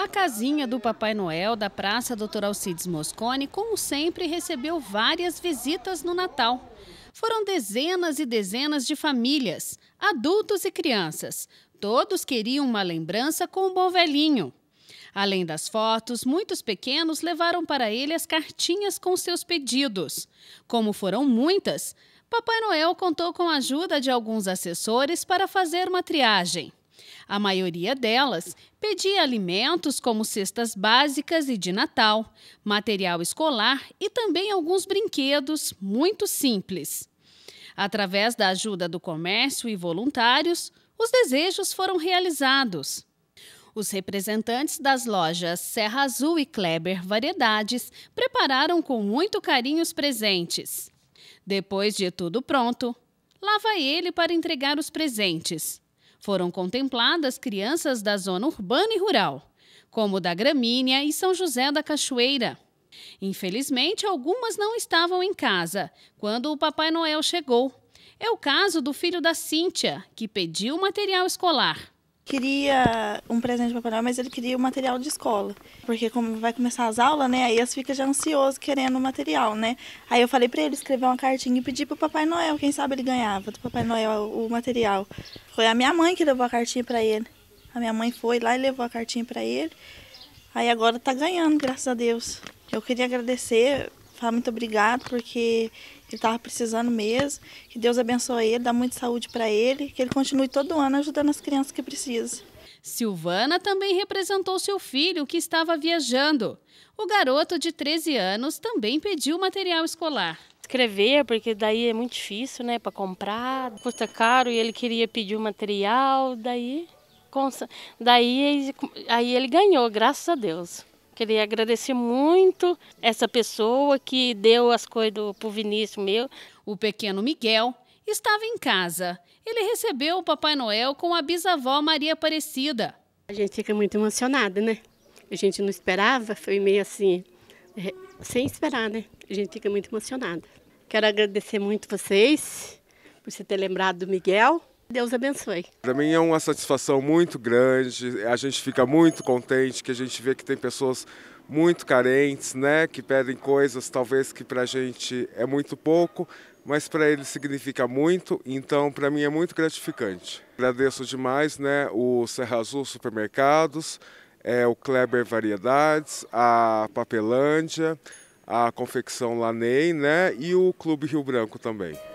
A casinha do Papai Noel da Praça Dr. Alcides Moscone, como sempre, recebeu várias visitas no Natal. Foram dezenas e dezenas de famílias, adultos e crianças. Todos queriam uma lembrança com o bom velhinho. Além das fotos, muitos pequenos levaram para ele as cartinhas com seus pedidos. Como foram muitas, Papai Noel contou com a ajuda de alguns assessores para fazer uma triagem. A maioria delas pedia alimentos como cestas básicas e de Natal, material escolar e também alguns brinquedos muito simples. Através da ajuda do comércio e voluntários, os desejos foram realizados. Os representantes das lojas Serra Azul e Kleber Variedades prepararam com muito carinho os presentes. Depois de tudo pronto, lá vai ele para entregar os presentes. Foram contempladas crianças da zona urbana e rural, como da Gramínea e São José da Cachoeira. Infelizmente, algumas não estavam em casa quando o Papai Noel chegou. É o caso do filho da Cíntia, que pediu material escolar queria um presente para Papai Noel, mas ele queria o material de escola. Porque como vai começar as aulas, né? Aí as fica já ansiosas querendo o material, né? Aí eu falei para ele escrever uma cartinha e pedir pro Papai Noel, quem sabe ele ganhava do Papai Noel o material. Foi a minha mãe que levou a cartinha para ele. A minha mãe foi lá e levou a cartinha para ele. Aí agora tá ganhando, graças a Deus. Eu queria agradecer falar muito obrigado, porque ele estava precisando mesmo. Que Deus abençoe ele, dá muita saúde para ele, que ele continue todo ano ajudando as crianças que precisam. Silvana também representou seu filho, que estava viajando. O garoto de 13 anos também pediu material escolar. Escrever, porque daí é muito difícil, né, para comprar, custa caro e ele queria pedir o material, daí, daí aí ele ganhou, graças a Deus. Queria agradecer muito essa pessoa que deu as coisas para o Vinícius meu. O pequeno Miguel estava em casa. Ele recebeu o Papai Noel com a bisavó Maria Aparecida. A gente fica muito emocionada, né? A gente não esperava, foi meio assim, é, sem esperar, né? A gente fica muito emocionada. Quero agradecer muito vocês por você ter lembrado do Miguel Deus abençoe. Para mim é uma satisfação muito grande, a gente fica muito contente que a gente vê que tem pessoas muito carentes, né, que pedem coisas talvez que para a gente é muito pouco, mas para eles significa muito, então para mim é muito gratificante. Agradeço demais, né, o Serra Azul Supermercados, é, o Kleber Variedades, a Papelândia, a Confecção Laney, né, e o Clube Rio Branco também.